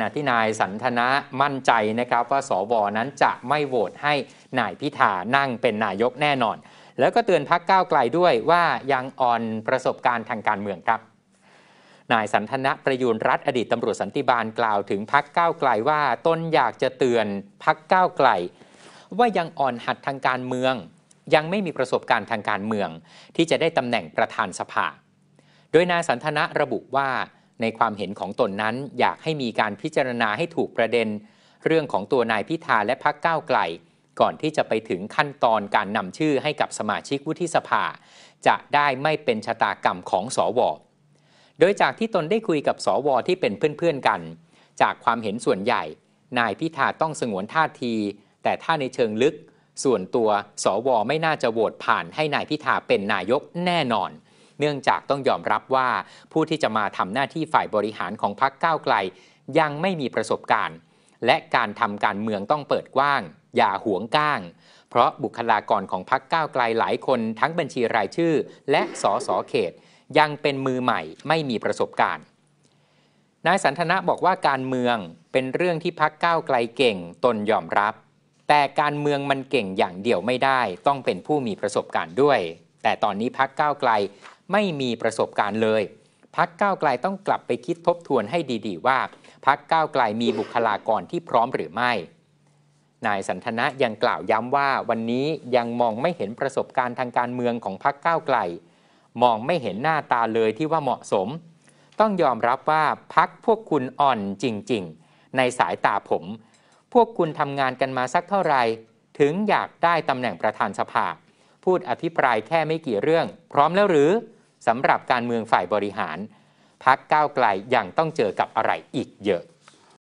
ณะที่นายสันทนะมั่นใจนะครับว่าสวนั้นจะไม่โหวตให้นายพิธานั่งเป็นนายกแน่นอน แล้วก็เตือนพักก้าวไกลด้วยว่ายังอ่อนประสบการณ์ทางการเมืองครับ นายสันทนะประยูรรัฐอดีตตำรวจสันติบาลกล่าวถึงพักก้าวไกลว่าตนอยากจะเตือนพักก้าวไกลว่ายังอ่อนหัดทางการเมือง ยังไม่มีประสบการณ์ทางการเมือง ที่จะได้ตำแหน่งประธานสภา โดยนายสันทนะระบุว่าในความเห็นของตนนั้นอยากให้มีการพิจารณาให้ถูกประเด็น เรื่องของตัวนายพิธา และพักก้าวไกลก่อนที่จะไปถึงขั้นตอนการนำชื่อให้กับสมาชิกวุฒิสภา จะได้ไม่เป็นชะตากรรมของสอวโดยจากที่ตนได้คุยกับสอวอ ที่เป็นเพื่อนๆกัน จากความเห็นส่วนใหญ่ นายพิธาต้องสงวนท่าที แต่ถ้าในเชิงลึก ส่วนตัวสอวอไม่น่าจะโหวตผ่านให้นายพิธาเป็นนายกแน่นอนเนื่องจากต้องยอมรับว่าผู้ที่จะมาทำหน้าที่ฝ่ายบริหารของพรรคก้าวไกลยังไม่มีประสบการณ์และการทำการเมืองต้องเปิดกว้างอย่าหวงก้างเพราะบุคลากรของพรรคก้าวไกลหลายคนทั้งบัญชีรายชื่อและสอสอเขต ยังเป็นมือใหม่ไม่มีประสบการณ์ นายสันทนะบอกว่าการเมืองเป็นเรื่องที่พักก้าวไกลเก่งตนยอมรับแต่การเมืองมันเก่งอย่างเดียวไม่ได้ต้องเป็นผู้มีประสบการณ์ด้วยแต่ตอนนี้พักก้าวไกลไม่มีประสบการณ์เลย พักก้าวไกลต้องกลับไปคิดทบทวนให้ดีๆ ว่า พักก้าวไกลมีบุคลากรที่พร้อมหรือไม่ นายสันทนะยังกล่าวย้ำว่าวันนี้ยังมองไม่เห็นประสบการณ์ทางการเมืองของพักก้าวไกล มองไม่เห็นหน้าตาเลยที่ว่าเหมาะสม ต้องยอมรับว่าพักพวกคุณอ่อนจริงๆ ในสายตาผม พวกคุณทำงานกันมาสักเท่าไหร่ถึงอยากได้ตำแหน่งประธานสภาพูดอภิปรายแค่ไม่กี่เรื่อง พร้อมแล้วหรือสำหรับการเมืองฝ่ายบริหาร พักก้าวไกลยังต้องเจอกับอะไรอีกเยอะ